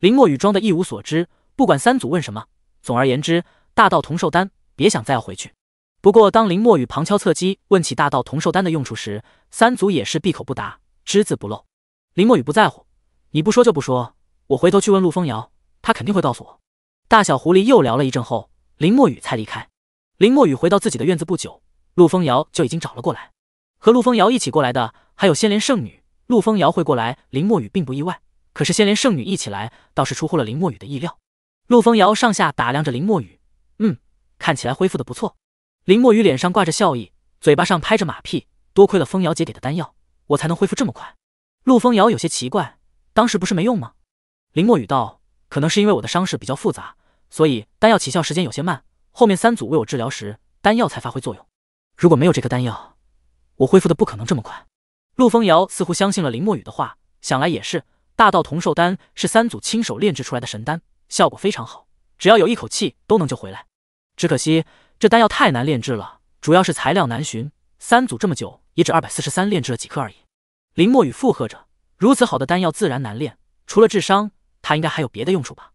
林墨雨装的一无所知，不管三祖问什么，总而言之，大道同寿丹，别想再要回去。不过，当林墨雨旁敲侧击问起大道同寿丹的用处时，三祖也是闭口不答，只字不漏。林墨雨不在乎，你不说就不说，我回头去问陆风瑶，他肯定会告诉我。大小狐狸又聊了一阵后，林墨雨才离开。林墨雨回到自己的院子不久，陆风瑶就已经找了过来。和陆风瑶一起过来的还有仙莲圣女。陆风瑶会过来，林墨雨并不意外。可是，先连圣女一起来，倒是出乎了林墨雨的意料。陆风瑶上下打量着林墨雨，嗯，看起来恢复的不错。林墨雨脸上挂着笑意，嘴巴上拍着马屁：“多亏了风瑶姐给的丹药，我才能恢复这么快。”陆风瑶有些奇怪：“当时不是没用吗？”林墨雨道：“可能是因为我的伤势比较复杂，所以丹药起效时间有些慢。后面三组为我治疗时，丹药才发挥作用。如果没有这颗丹药，我恢复的不可能这么快。”陆风瑶似乎相信了林墨雨的话，想来也是。大道同寿丹是三祖亲手炼制出来的神丹，效果非常好，只要有一口气都能救回来。只可惜这丹药太难炼制了，主要是材料难寻。三祖这么久也只二百四十三炼制了几颗而已。林墨雨附和着，如此好的丹药自然难炼，除了智商，它应该还有别的用处吧？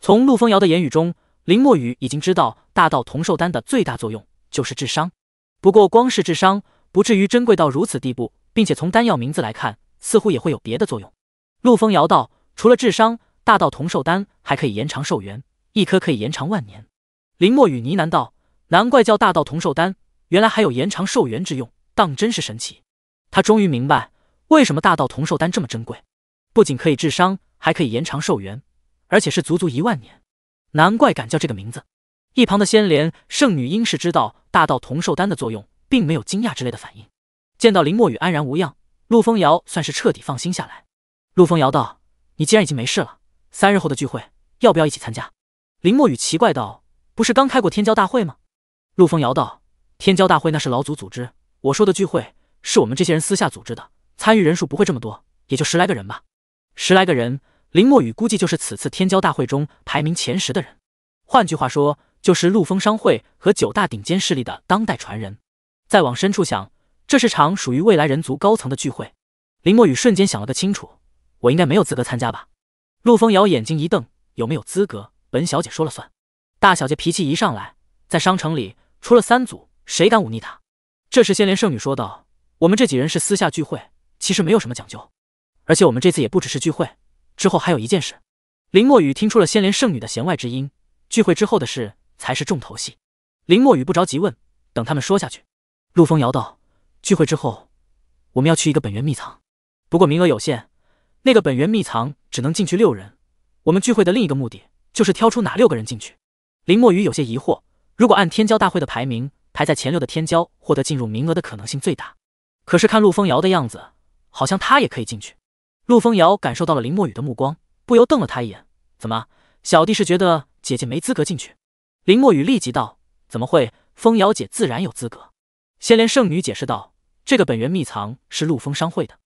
从陆风瑶的言语中，林墨雨已经知道大道同寿丹的最大作用就是智商。不过光是智商，不至于珍贵到如此地步，并且从丹药名字来看，似乎也会有别的作用。陆风瑶道：“除了智商，大道同寿丹还可以延长寿元，一颗可以延长万年。”林墨雨呢喃道：“难怪叫大道同寿丹，原来还有延长寿元之用，当真是神奇。”他终于明白为什么大道同寿丹这么珍贵，不仅可以智商，还可以延长寿元，而且是足足一万年，难怪敢叫这个名字。一旁的仙莲圣女应是知道大道同寿丹的作用，并没有惊讶之类的反应。见到林墨雨安然无恙，陆风瑶算是彻底放心下来。陆风摇道：“你既然已经没事了，三日后的聚会要不要一起参加？”林墨雨奇怪道：“不是刚开过天骄大会吗？”陆风摇道：“天骄大会那是老祖组织，我说的聚会是我们这些人私下组织的，参与人数不会这么多，也就十来个人吧。”十来个人，林墨雨估计就是此次天骄大会中排名前十的人。换句话说，就是陆风商会和九大顶尖势力的当代传人。再往深处想，这是场属于未来人族高层的聚会。林墨雨瞬间想了个清楚。我应该没有资格参加吧？陆风瑶眼睛一瞪：“有没有资格，本小姐说了算。”大小姐脾气一上来，在商城里除了三组，谁敢忤逆她？这时仙莲圣女说道：“我们这几人是私下聚会，其实没有什么讲究。而且我们这次也不只是聚会，之后还有一件事。”林墨雨听出了仙莲圣女的弦外之音，聚会之后的事才是重头戏。林墨雨不着急问，等他们说下去。陆风瑶道：“聚会之后，我们要去一个本源秘藏，不过名额有限。”那个本源秘藏只能进去六人，我们聚会的另一个目的就是挑出哪六个人进去。林墨雨有些疑惑，如果按天骄大会的排名，排在前六的天骄获得进入名额的可能性最大。可是看陆风瑶的样子，好像他也可以进去。陆风瑶感受到了林墨雨的目光，不由瞪了他一眼：“怎么，小弟是觉得姐姐没资格进去？”林墨雨立即道：“怎么会，风瑶姐自然有资格。”仙莲圣女解释道：“这个本源秘藏是陆风商会的。”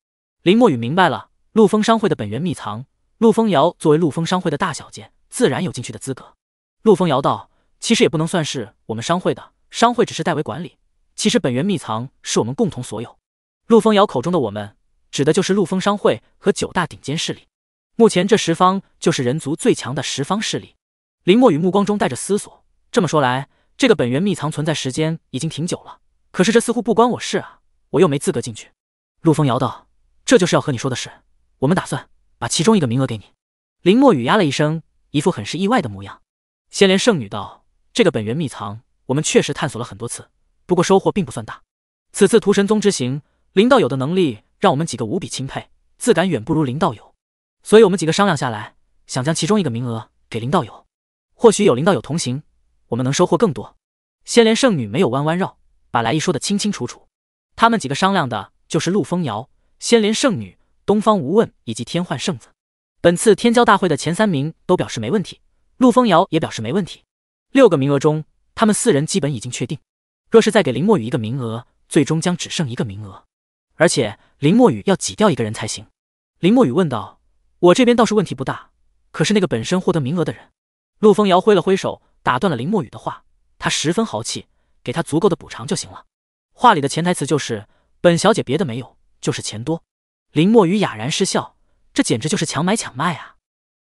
林墨雨明白了。陆丰商会的本源秘藏，陆丰瑶作为陆丰商会的大小姐，自然有进去的资格。陆丰瑶道：“其实也不能算是我们商会的，商会只是代为管理。其实本源秘藏是我们共同所有。”陆丰瑶口中的“我们”，指的就是陆丰商会和九大顶尖势力。目前这十方就是人族最强的十方势力。林墨雨目光中带着思索：“这么说来，这个本源秘藏存在时间已经挺久了。可是这似乎不关我事啊，我又没资格进去。”陆丰瑶道：“这就是要和你说的事。”我们打算把其中一个名额给你。林墨雨压了一声，一副很是意外的模样。仙莲圣女道：“这个本源秘藏，我们确实探索了很多次，不过收获并不算大。此次屠神宗之行，林道友的能力让我们几个无比钦佩，自感远不如林道友。所以我们几个商量下来，想将其中一个名额给林道友。或许有林道友同行，我们能收获更多。”仙莲圣女没有弯弯绕，把来意说得清清楚楚。他们几个商量的就是陆风瑶、仙莲圣女。东方无问以及天幻圣子，本次天骄大会的前三名都表示没问题。陆风瑶也表示没问题。六个名额中，他们四人基本已经确定。若是再给林墨雨一个名额，最终将只剩一个名额。而且林墨雨要挤掉一个人才行。林墨雨问道：“我这边倒是问题不大，可是那个本身获得名额的人？”陆风瑶挥了挥手，打断了林墨雨的话。他十分豪气，给他足够的补偿就行了。话里的潜台词就是：本小姐别的没有，就是钱多。林墨雨哑然失笑，这简直就是强买强卖啊！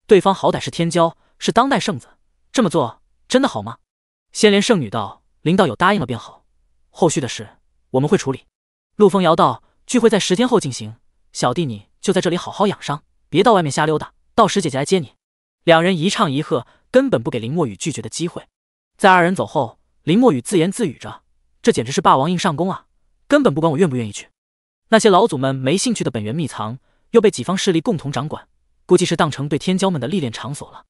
对方好歹是天骄，是当代圣子，这么做真的好吗？仙莲圣女道：“林道友答应了便好，后续的事我们会处理。”陆风瑶道：“聚会在十天后进行，小弟你就在这里好好养伤，别到外面瞎溜达，到时姐姐来接你。”两人一唱一和，根本不给林墨雨拒绝的机会。在二人走后，林墨雨自言自语着：“这简直是霸王硬上弓啊！根本不管我愿不愿意去。”那些老祖们没兴趣的本源秘藏，又被几方势力共同掌管，估计是当成对天骄们的历练场所了。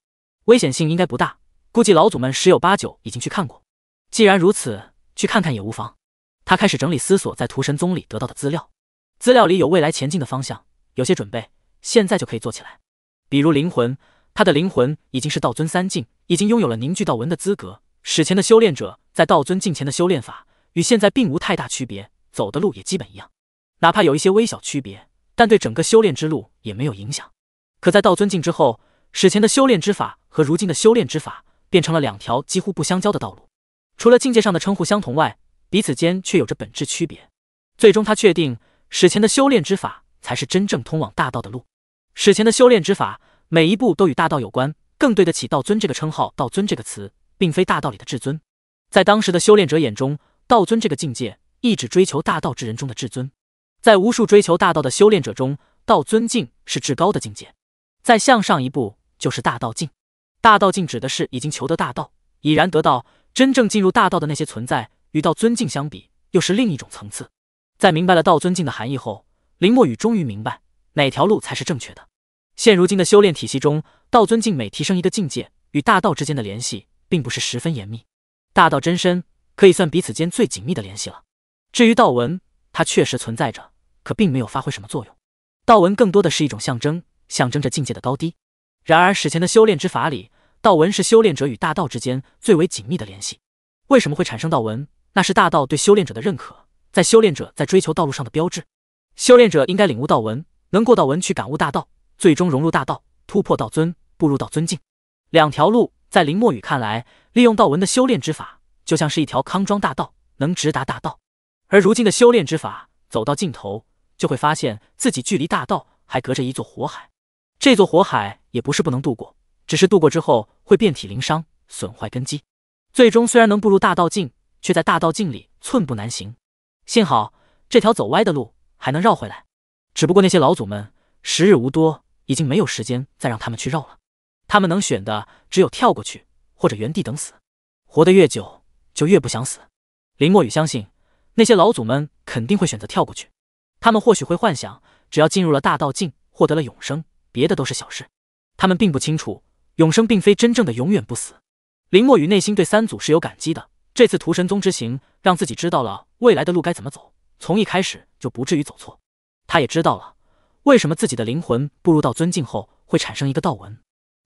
危险性应该不大，估计老祖们十有八九已经去看过。既然如此，去看看也无妨。他开始整理思索在屠神宗里得到的资料，资料里有未来前进的方向，有些准备现在就可以做起来。比如灵魂，他的灵魂已经是道尊三境，已经拥有了凝聚道纹的资格。史前的修炼者在道尊境前的修炼法与现在并无太大区别，走的路也基本一样。哪怕有一些微小区别，但对整个修炼之路也没有影响。可在道尊境之后，史前的修炼之法和如今的修炼之法变成了两条几乎不相交的道路。除了境界上的称呼相同外，彼此间却有着本质区别。最终，他确定史前的修炼之法才是真正通往大道的路。史前的修炼之法每一步都与大道有关，更对得起“道尊”这个称号。“道尊”这个词并非大道里的至尊，在当时的修炼者眼中，“道尊”这个境界，一指追求大道之人中的至尊。在无数追求大道的修炼者中，道尊境是至高的境界。再向上一步就是大道境。大道境指的是已经求得大道，已然得道，真正进入大道的那些存在，与道尊境相比，又是另一种层次。在明白了道尊境的含义后，林墨雨终于明白哪条路才是正确的。现如今的修炼体系中，道尊境每提升一个境界，与大道之间的联系并不是十分严密。大道真身可以算彼此间最紧密的联系了。至于道文，它确实存在着。可并没有发挥什么作用，道纹更多的是一种象征，象征着境界的高低。然而史前的修炼之法里，道纹是修炼者与大道之间最为紧密的联系。为什么会产生道纹？那是大道对修炼者的认可，在修炼者在追求道路上的标志。修炼者应该领悟道纹，能过道纹去感悟大道，最终融入大道，突破道尊，步入道尊境。两条路在林墨雨看来，利用道纹的修炼之法就像是一条康庄大道，能直达大道。而如今的修炼之法走到尽头。就会发现自己距离大道还隔着一座火海，这座火海也不是不能渡过，只是渡过之后会遍体鳞伤，损坏根基，最终虽然能步入大道境，却在大道境里寸步难行。幸好这条走歪的路还能绕回来，只不过那些老祖们时日无多，已经没有时间再让他们去绕了。他们能选的只有跳过去，或者原地等死。活得越久，就越不想死。林墨雨相信那些老祖们肯定会选择跳过去。他们或许会幻想，只要进入了大道境，获得了永生，别的都是小事。他们并不清楚，永生并非真正的永远不死。林墨雨内心对三祖是有感激的。这次屠神宗之行，让自己知道了未来的路该怎么走，从一开始就不至于走错。他也知道了为什么自己的灵魂步入到尊境后会产生一个道纹，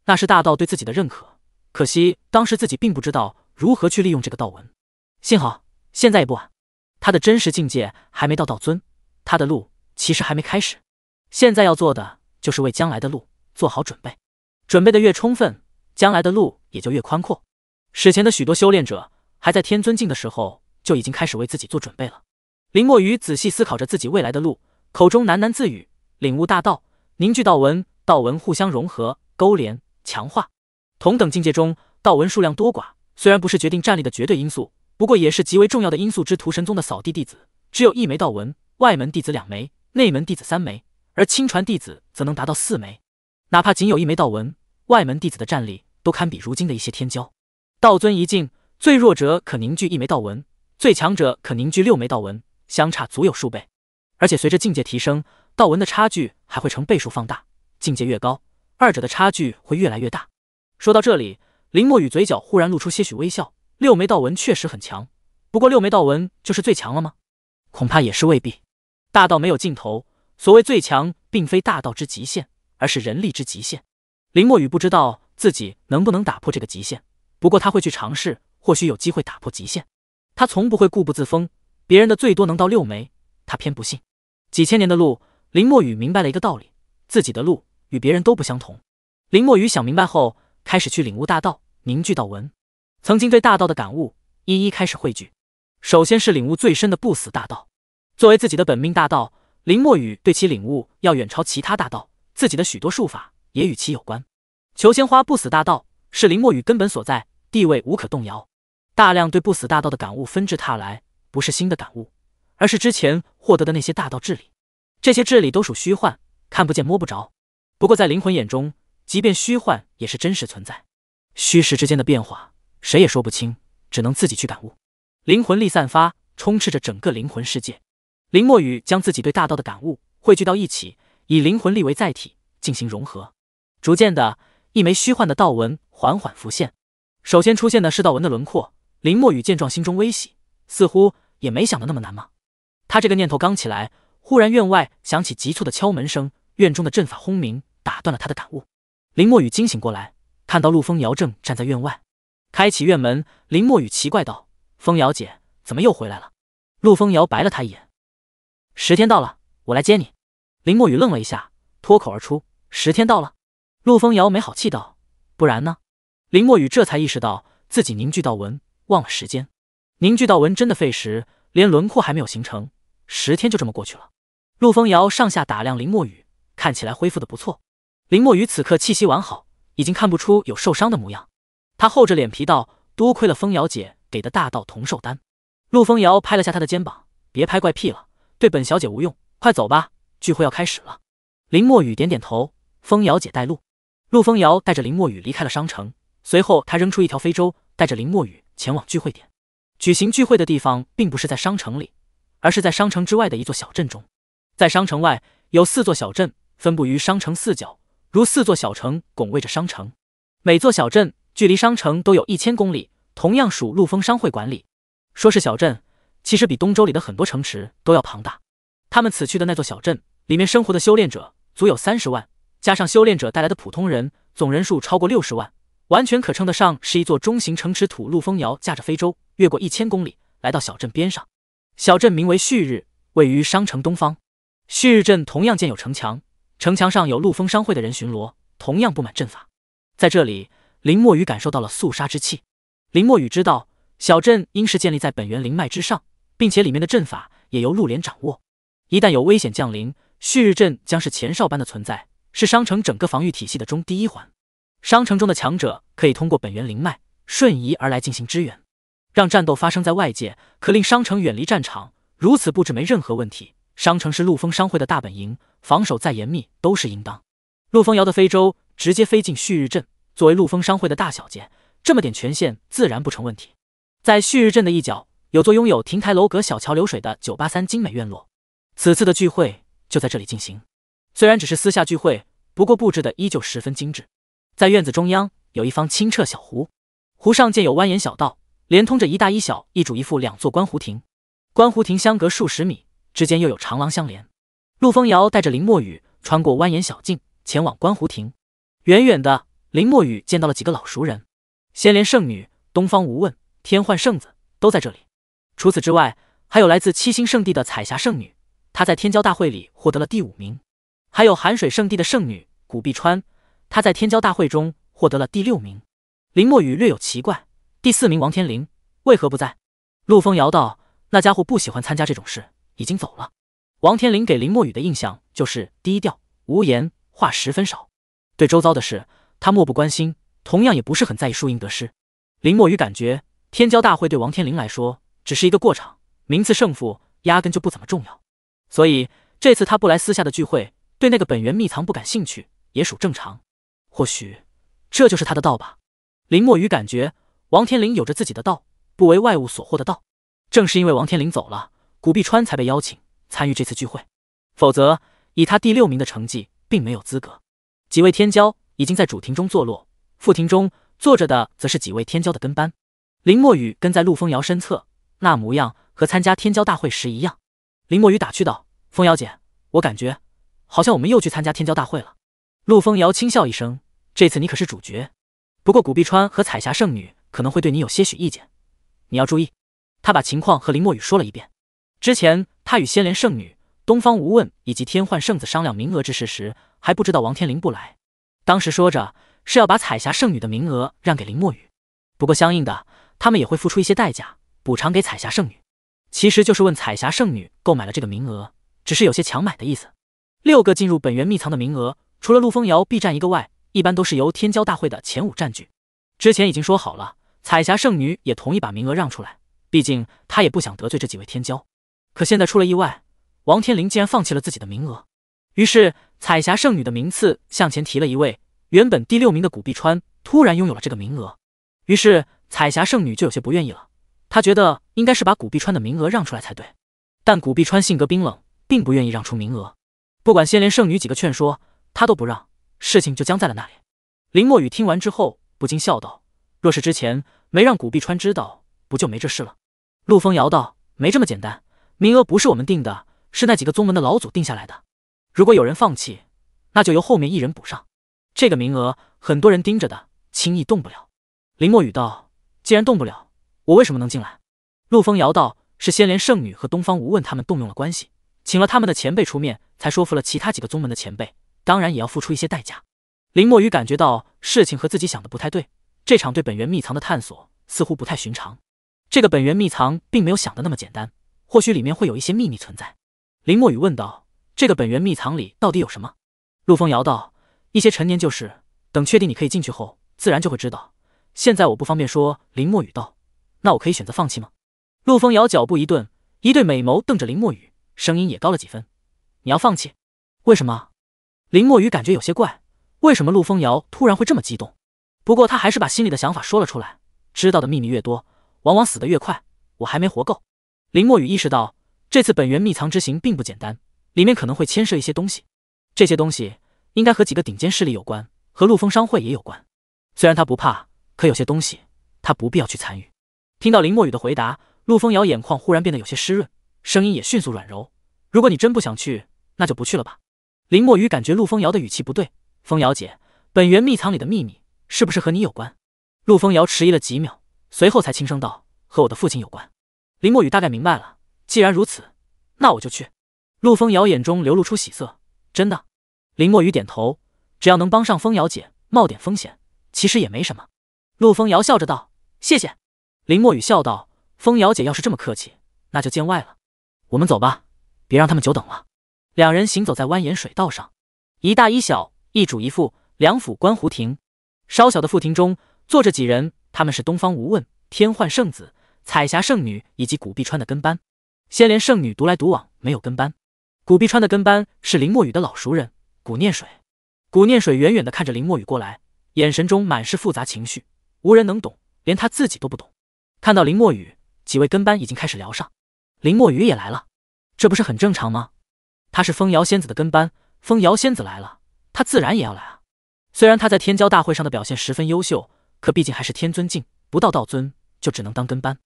那是大道对自己的认可。可惜当时自己并不知道如何去利用这个道纹。幸好现在也不晚，他的真实境界还没到道尊。他的路其实还没开始，现在要做的就是为将来的路做好准备。准备的越充分，将来的路也就越宽阔。史前的许多修炼者还在天尊境的时候就已经开始为自己做准备了。林墨雨仔细思考着自己未来的路，口中喃喃自语：“领悟大道，凝聚道纹，道纹互相融合、勾连、强化。同等境界中，道纹数量多寡虽然不是决定战力的绝对因素，不过也是极为重要的因素之。屠神宗的扫地弟子只有一枚道纹。”外门弟子两枚，内门弟子三枚，而亲传弟子则能达到四枚。哪怕仅有一枚道纹，外门弟子的战力都堪比如今的一些天骄。道尊一境，最弱者可凝聚一枚道纹，最强者可凝聚六枚道纹，相差足有数倍。而且随着境界提升，道文的差距还会成倍数放大，境界越高，二者的差距会越来越大。说到这里，林墨雨嘴角忽然露出些许微笑。六枚道纹确实很强，不过六枚道纹就是最强了吗？恐怕也是未必。大道没有尽头，所谓最强，并非大道之极限，而是人力之极限。林墨雨不知道自己能不能打破这个极限，不过他会去尝试，或许有机会打破极限。他从不会固步自封，别人的最多能到六枚，他偏不信。几千年的路，林墨雨明白了一个道理：自己的路与别人都不相同。林墨雨想明白后，开始去领悟大道，凝聚道纹。曾经对大道的感悟，一一开始汇聚。首先是领悟最深的不死大道。作为自己的本命大道，林墨雨对其领悟要远超其他大道。自己的许多术法也与其有关。求仙花不死大道是林墨雨根本所在，地位无可动摇。大量对不死大道的感悟纷至沓来，不是新的感悟，而是之前获得的那些大道智理。这些智理都属虚幻，看不见摸不着。不过在灵魂眼中，即便虚幻也是真实存在。虚实之间的变化，谁也说不清，只能自己去感悟。灵魂力散发，充斥着整个灵魂世界。林墨雨将自己对大道的感悟汇聚到一起，以灵魂力为载体进行融合。逐渐的，一枚虚幻的道纹缓缓浮现。首先出现的是道纹的轮廓。林墨雨见状，心中微喜，似乎也没想的那么难吗？他这个念头刚起来，忽然院外响起急促的敲门声，院中的阵法轰鸣打断了他的感悟。林墨雨惊醒过来，看到陆风瑶正站在院外，开启院门。林墨雨奇怪道：“风瑶姐，怎么又回来了？”陆风瑶白了他一眼。十天到了，我来接你。林墨雨愣了一下，脱口而出：“十天到了？”陆风瑶没好气道：“不然呢？”林墨雨这才意识到自己凝聚道纹忘了时间，凝聚道纹真的费时，连轮廓还没有形成，十天就这么过去了。陆风瑶上下打量林墨雨，看起来恢复的不错。林墨雨此刻气息完好，已经看不出有受伤的模样。他厚着脸皮道：“多亏了风瑶姐给的大道同寿丹。”陆风瑶拍了下他的肩膀：“别拍怪癖了。”对本小姐无用，快走吧！聚会要开始了。林墨雨点点头，风瑶姐带路。陆风瑶带着林墨雨离开了商城，随后他扔出一条飞舟，带着林墨雨前往聚会点。举行聚会的地方并不是在商城里，而是在商城之外的一座小镇中。在商城外有四座小镇分布于商城四角，如四座小城拱卫着商城。每座小镇距离商城都有一千公里，同样属陆丰商会管理。说是小镇。其实比东周里的很多城池都要庞大。他们此去的那座小镇里面生活的修炼者足有三十万，加上修炼者带来的普通人，总人数超过六十万，完全可称得上是一座中型城池。土路风摇驾着飞舟，越过一千公里，来到小镇边上。小镇名为旭日，位于商城东方。旭日镇同样建有城墙，城墙上有陆丰商会的人巡逻，同样布满阵法。在这里，林墨雨感受到了肃杀之气。林墨雨知道，小镇应是建立在本源灵脉之上。并且里面的阵法也由陆连掌握，一旦有危险降临，旭日阵将是前哨般的存在，是商城整个防御体系的中第一环。商城中的强者可以通过本源灵脉瞬移而来进行支援，让战斗发生在外界，可令商城远离战场。如此布置没任何问题。商城是陆丰商会的大本营，防守再严密都是应当。陆丰瑶的飞舟直接飞进旭日阵，作为陆丰商会的大小姐，这么点权限自然不成问题。在旭日阵的一角。有座拥有亭台楼阁、小桥流水的九八三精美院落，此次的聚会就在这里进行。虽然只是私下聚会，不过布置的依旧十分精致。在院子中央有一方清澈小湖，湖上建有蜿蜒小道，连通着一大一小、一主一副两座观湖亭。观湖亭相隔数十米，之间又有长廊相连。陆风瑶带着林墨雨穿过蜿蜒小径，前往观湖亭。远远的，林墨雨见到了几个老熟人：仙莲圣女东方无问、天幻圣子，都在这里。除此之外，还有来自七星圣地的彩霞圣女，她在天骄大会里获得了第五名；还有寒水圣地的圣女古碧川，她在天骄大会中获得了第六名。林墨雨略有奇怪，第四名王天灵为何不在？陆风摇道：“那家伙不喜欢参加这种事，已经走了。”王天灵给林墨雨的印象就是低调、无言，话十分少，对周遭的事他漠不关心，同样也不是很在意输赢得失。林墨雨感觉天骄大会对王天灵来说。只是一个过场，名次胜负压根就不怎么重要，所以这次他不来私下的聚会，对那个本源秘藏不感兴趣，也属正常。或许这就是他的道吧。林墨雨感觉王天林有着自己的道，不为外物所惑的道。正是因为王天林走了，古碧川才被邀请参与这次聚会，否则以他第六名的成绩，并没有资格。几位天骄已经在主庭中坐落，副庭中坐着的则是几位天骄的跟班。林墨雨跟在陆风瑶身侧。那模样和参加天骄大会时一样，林墨雨打趣道：“风瑶姐，我感觉好像我们又去参加天骄大会了。”陆风瑶轻笑一声：“这次你可是主角，不过古碧川和彩霞圣女可能会对你有些许意见，你要注意。”他把情况和林墨雨说了一遍。之前他与仙莲圣女东方无问以及天幻圣子商量名额之事时，还不知道王天林不来。当时说着是要把彩霞圣女的名额让给林墨雨，不过相应的他们也会付出一些代价。补偿给彩霞圣女，其实就是问彩霞圣女购买了这个名额，只是有些强买的意思。六个进入本源秘藏的名额，除了陆风瑶 B 站一个外，一般都是由天骄大会的前五占据。之前已经说好了，彩霞圣女也同意把名额让出来，毕竟她也不想得罪这几位天骄。可现在出了意外，王天林竟然放弃了自己的名额，于是彩霞圣女的名次向前提了一位，原本第六名的古碧川突然拥有了这个名额，于是彩霞圣女就有些不愿意了。他觉得应该是把古碧川的名额让出来才对，但古碧川性格冰冷，并不愿意让出名额。不管仙莲圣女几个劝说，他都不让，事情就僵在了那里。林墨雨听完之后不禁笑道：“若是之前没让古碧川知道，不就没这事了？”陆风瑶道：“没这么简单，名额不是我们定的，是那几个宗门的老祖定下来的。如果有人放弃，那就由后面一人补上。这个名额很多人盯着的，轻易动不了。”林墨雨道：“既然动不了。”我为什么能进来？陆风瑶道：“是仙莲圣女和东方无问他们动用了关系，请了他们的前辈出面，才说服了其他几个宗门的前辈。当然也要付出一些代价。”林墨雨感觉到事情和自己想的不太对，这场对本源秘藏的探索似乎不太寻常。这个本源秘藏并没有想的那么简单，或许里面会有一些秘密存在。林墨雨问道：“这个本源秘藏里到底有什么？”陆风瑶道：“一些陈年旧事，等确定你可以进去后，自然就会知道。现在我不方便说。”林墨雨道。那我可以选择放弃吗？陆风瑶脚步一顿，一对美眸瞪着林墨雨，声音也高了几分：“你要放弃？为什么？”林墨雨感觉有些怪，为什么陆风瑶突然会这么激动？不过他还是把心里的想法说了出来：“知道的秘密越多，往往死得越快。我还没活够。”林墨雨意识到，这次本源秘藏之行并不简单，里面可能会牵涉一些东西。这些东西应该和几个顶尖势力有关，和陆风商会也有关。虽然他不怕，可有些东西他不必要去参与。听到林墨雨的回答，陆风瑶眼眶忽然变得有些湿润，声音也迅速软柔。如果你真不想去，那就不去了吧。林墨雨感觉陆风瑶的语气不对，风瑶姐，本源秘藏里的秘密是不是和你有关？陆风瑶迟疑了几秒，随后才轻声道：“和我的父亲有关。”林墨雨大概明白了，既然如此，那我就去。陆风瑶眼中流露出喜色，真的？林墨雨点头，只要能帮上风瑶姐，冒点风险，其实也没什么。陆风瑶笑着道：“谢谢。”林墨雨笑道：“风瑶姐要是这么客气，那就见外了。我们走吧，别让他们久等了。”两人行走在蜿蜒水道上，一大一小，一主一副。两府观湖亭，稍小的副亭中坐着几人，他们是东方无问、天幻圣子、彩霞圣女以及古碧川的跟班。仙莲圣女独来独往，没有跟班。古碧川的跟班是林墨雨的老熟人古念水。古念水远远地看着林墨雨过来，眼神中满是复杂情绪，无人能懂，连他自己都不懂。看到林墨雨几位跟班已经开始聊上，林墨雨也来了，这不是很正常吗？他是风瑶仙子的跟班，风瑶仙子来了，他自然也要来啊。虽然他在天骄大会上的表现十分优秀，可毕竟还是天尊境不到道尊，就只能当跟班。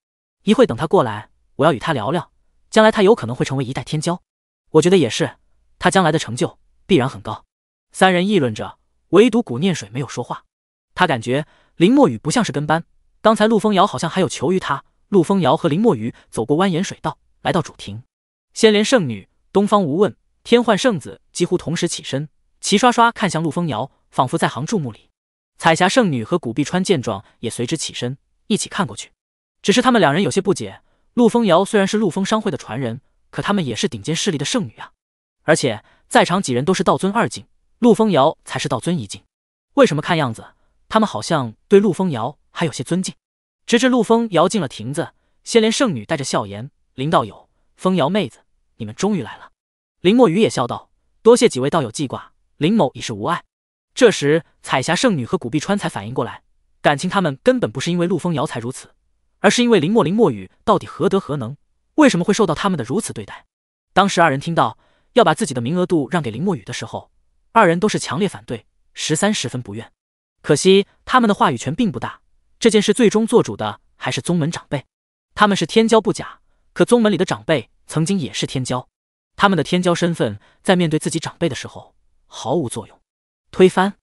一会等他过来，我要与他聊聊，将来他有可能会成为一代天骄，我觉得也是，他将来的成就必然很高。三人议论着，唯独古念水没有说话，他感觉林墨雨不像是跟班。刚才陆风瑶好像还有求于他。陆风瑶和林墨雨走过蜿蜒水道，来到主庭。仙莲圣女东方无问、天幻圣子几乎同时起身，齐刷刷看向陆风瑶，仿佛在行注目礼。彩霞圣女和古碧川见状也随之起身，一起看过去。只是他们两人有些不解：陆风瑶虽然是陆风商会的传人，可他们也是顶尖势力的圣女啊。而且在场几人都是道尊二境，陆风瑶才是道尊一境，为什么看样子他们好像对陆风瑶？还有些尊敬，直至陆枫瑶进了亭子，先连圣女带着笑颜：“林道友，枫瑶妹子，你们终于来了。”林墨雨也笑道：“多谢几位道友记挂，林某已是无碍。”这时，彩霞圣女和古碧川才反应过来，感情他们根本不是因为陆枫瑶才如此，而是因为林墨林墨雨到底何德何能，为什么会受到他们的如此对待？当时二人听到要把自己的名额度让给林墨雨的时候，二人都是强烈反对，十三十分不愿，可惜他们的话语权并不大。这件事最终做主的还是宗门长辈，他们是天骄不假，可宗门里的长辈曾经也是天骄，他们的天骄身份在面对自己长辈的时候毫无作用。推翻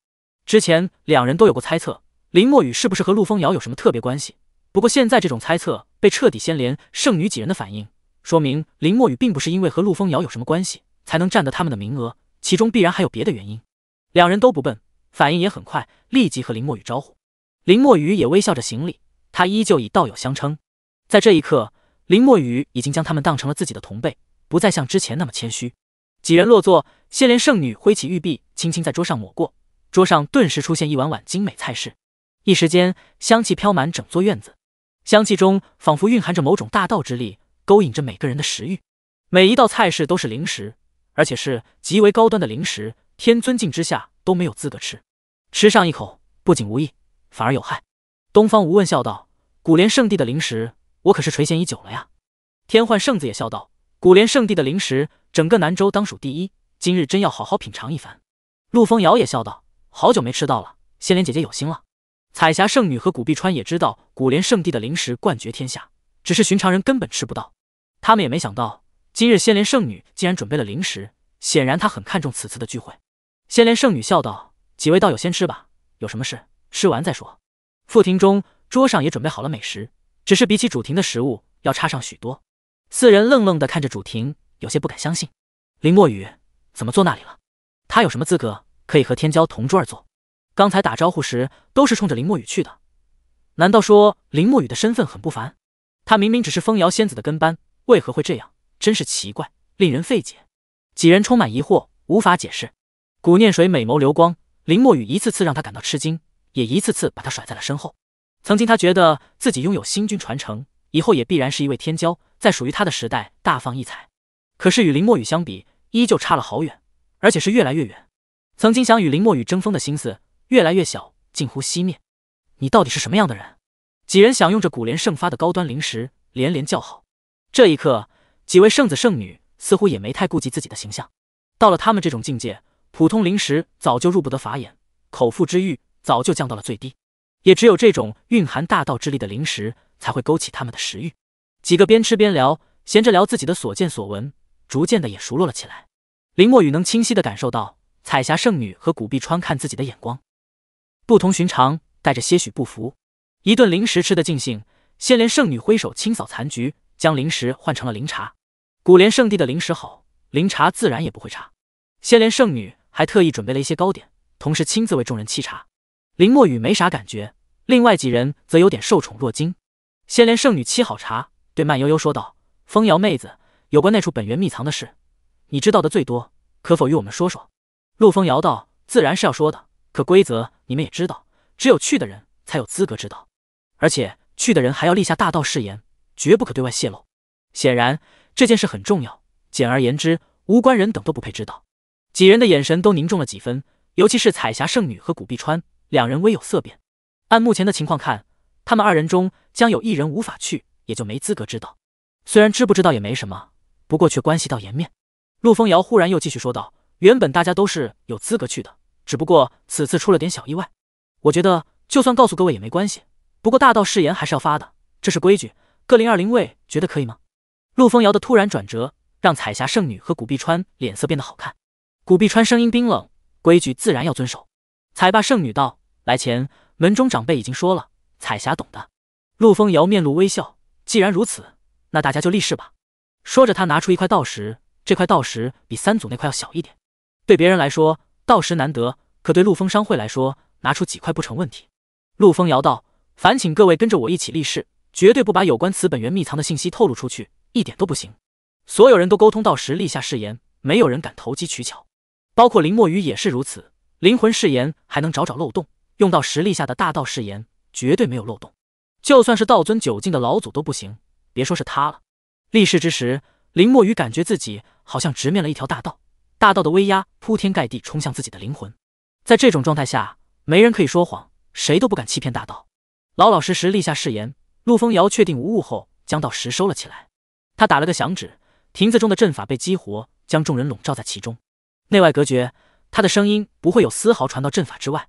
之前，两人都有过猜测，林墨雨是不是和陆风瑶有什么特别关系？不过现在这种猜测被彻底掀，连圣女几人的反应说明林墨雨并不是因为和陆风瑶有什么关系才能占得他们的名额，其中必然还有别的原因。两人都不笨，反应也很快，立即和林墨雨招呼。林墨雨也微笑着行礼，他依旧以道友相称。在这一刻，林墨雨已经将他们当成了自己的同辈，不再像之前那么谦虚。几人落座，仙莲圣女挥起玉臂，轻轻在桌上抹过，桌上顿时出现一碗碗精美菜式，一时间香气飘满整座院子。香气中仿佛蕴含着某种大道之力，勾引着每个人的食欲。每一道菜式都是零食，而且是极为高端的零食，天尊境之下都没有资格吃。吃上一口，不仅无益。反而有害。东方无问笑道：“古莲圣地的灵石，我可是垂涎已久了呀。”天幻圣子也笑道：“古莲圣地的灵石，整个南州当属第一，今日真要好好品尝一番。”陆风瑶也笑道：“好久没吃到了，仙莲姐姐有心了。”彩霞圣女和古碧川也知道古莲圣地的灵石冠绝天下，只是寻常人根本吃不到。他们也没想到，今日仙莲圣女竟然准备了灵石，显然她很看重此次的聚会。仙莲圣女笑道：“几位道友先吃吧，有什么事？”吃完再说。副庭中，桌上也准备好了美食，只是比起主庭的食物要差上许多。四人愣愣地看着主庭，有些不敢相信。林墨雨怎么坐那里了？他有什么资格可以和天骄同桌而坐？刚才打招呼时都是冲着林墨雨去的，难道说林墨雨的身份很不凡？他明明只是风瑶仙子的跟班，为何会这样？真是奇怪，令人费解。几人充满疑惑，无法解释。古念水美眸流光，林墨雨一次次让他感到吃惊。也一次次把他甩在了身后。曾经他觉得自己拥有星君传承，以后也必然是一位天骄，在属于他的时代大放异彩。可是与林墨雨相比，依旧差了好远，而且是越来越远。曾经想与林墨雨争锋的心思越来越小，近乎熄灭。你到底是什么样的人？几人享用着古莲盛发的高端灵石，连连叫好。这一刻，几位圣子圣女似乎也没太顾及自己的形象。到了他们这种境界，普通灵石早就入不得法眼，口腹之欲。早就降到了最低，也只有这种蕴含大道之力的零食才会勾起他们的食欲。几个边吃边聊，闲着聊自己的所见所闻，逐渐的也熟络了起来。林墨雨能清晰的感受到彩霞圣女和古碧川看自己的眼光不同寻常，带着些许不服。一顿零食吃得尽兴，仙莲圣女挥手清扫残局，将零食换成了灵茶。古莲圣地的零食好，灵茶自然也不会差。仙莲圣女还特意准备了一些糕点，同时亲自为众人沏茶。林墨雨没啥感觉，另外几人则有点受宠若惊。仙莲圣女沏好茶，对慢悠悠说道：“风瑶妹子，有关那处本源秘藏的事，你知道的最多，可否与我们说说？”陆风瑶道：“自然是要说的，可规则你们也知道，只有去的人才有资格知道，而且去的人还要立下大道誓言，绝不可对外泄露。显然这件事很重要，简而言之，无关人等都不配知道。”几人的眼神都凝重了几分，尤其是彩霞圣女和古碧川。两人微有色变，按目前的情况看，他们二人中将有一人无法去，也就没资格知道。虽然知不知道也没什么，不过却关系到颜面。陆风瑶忽然又继续说道：“原本大家都是有资格去的，只不过此次出了点小意外。我觉得就算告诉各位也没关系，不过大道誓言还是要发的，这是规矩。各零二零位觉得可以吗？”陆风瑶的突然转折让彩霞圣女和古碧川脸色变得好看。古碧川声音冰冷：“规矩自然要遵守。”彩霸圣女道。来前，门中长辈已经说了，彩霞懂的。陆风瑶面露微笑，既然如此，那大家就立誓吧。说着，他拿出一块道石，这块道石比三祖那块要小一点。对别人来说，道石难得，可对陆风商会来说，拿出几块不成问题。陆风瑶道：“烦请各位跟着我一起立誓，绝对不把有关此本源秘藏的信息透露出去，一点都不行。”所有人都沟通道石，立下誓言，没有人敢投机取巧，包括林墨雨也是如此。灵魂誓言还能找找漏洞。用到实力下的大道誓言绝对没有漏洞，就算是道尊九境的老祖都不行，别说是他了。立誓之时，林墨雨感觉自己好像直面了一条大道，大道的威压铺天盖地冲向自己的灵魂。在这种状态下，没人可以说谎，谁都不敢欺骗大道，老老实实立下誓言。陆风瑶确定无误后，将道石收了起来。他打了个响指，亭子中的阵法被激活，将众人笼罩在其中，内外隔绝。他的声音不会有丝毫传到阵法之外。